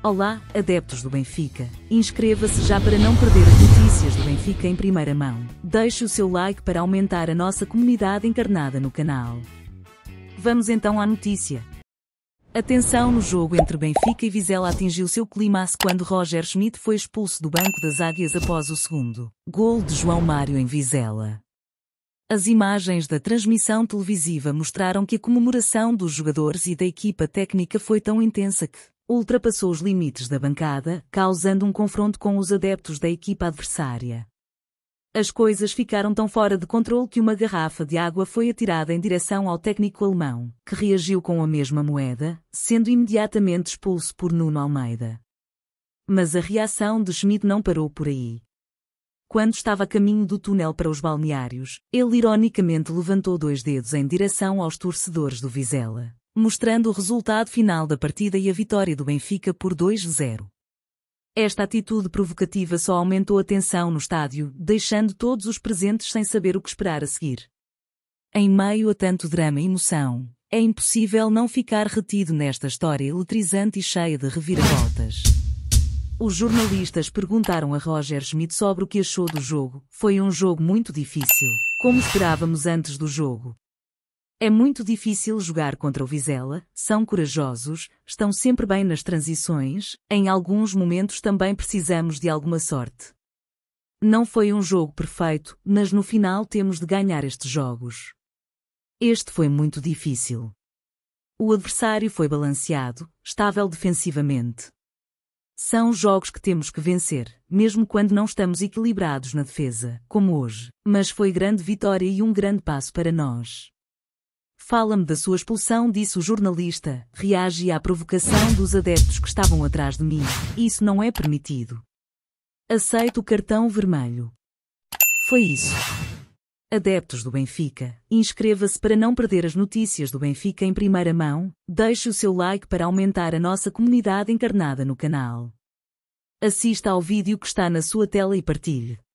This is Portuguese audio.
Olá, adeptos do Benfica. Inscreva-se já para não perder as notícias do Benfica em primeira mão. Deixe o seu like para aumentar a nossa comunidade encarnada no canal. Vamos então à notícia. A tensão no jogo entre Benfica e Vizela atingiu seu clímax quando Roger Schmidt foi expulso do banco das Águias após o segundo gol de João Mário em Vizela. As imagens da transmissão televisiva mostraram que a comemoração dos jogadores e da equipa técnica foi tão intensa que ultrapassou os limites da bancada, causando um confronto com os adeptos da equipa adversária. As coisas ficaram tão fora de controle que uma garrafa de água foi atirada em direção ao técnico alemão, que reagiu com a mesma moeda, sendo imediatamente expulso por Nuno Almeida. Mas a reação de Schmidt não parou por aí. Quando estava a caminho do túnel para os balneários, ele ironicamente levantou dois dedos em direção aos torcedores do Vizela mostrando o resultado final da partida e a vitória do Benfica por 2-0. Esta atitude provocativa só aumentou a tensão no estádio, deixando todos os presentes sem saber o que esperar a seguir. Em meio a tanto drama e emoção, é impossível não ficar retido nesta história eletrizante e cheia de reviravoltas. Os jornalistas perguntaram a Roger Schmidt sobre o que achou do jogo. Foi um jogo muito difícil, como esperávamos antes do jogo, é muito difícil jogar contra o Vizela, são corajosos, estão sempre bem nas transições, em alguns momentos também precisamos de alguma sorte. Não foi um jogo perfeito, mas no final temos de ganhar estes jogos. Este foi muito difícil. O adversário foi balanceado, estável defensivamente. São jogos que temos que vencer, mesmo quando não estamos equilibrados na defesa, como hoje, mas foi grande vitória e um grande passo para nós. Fala-me da sua expulsão, disse o jornalista. Reage à provocação dos adeptos que estavam atrás de mim. Isso não é permitido. Aceito o cartão vermelho. Foi isso. Adeptos do Benfica, inscreva-se para não perder as notícias do Benfica em primeira mão, deixe o seu like para aumentar a nossa comunidade encarnada no canal. Assista ao vídeo que está na sua tela e partilhe.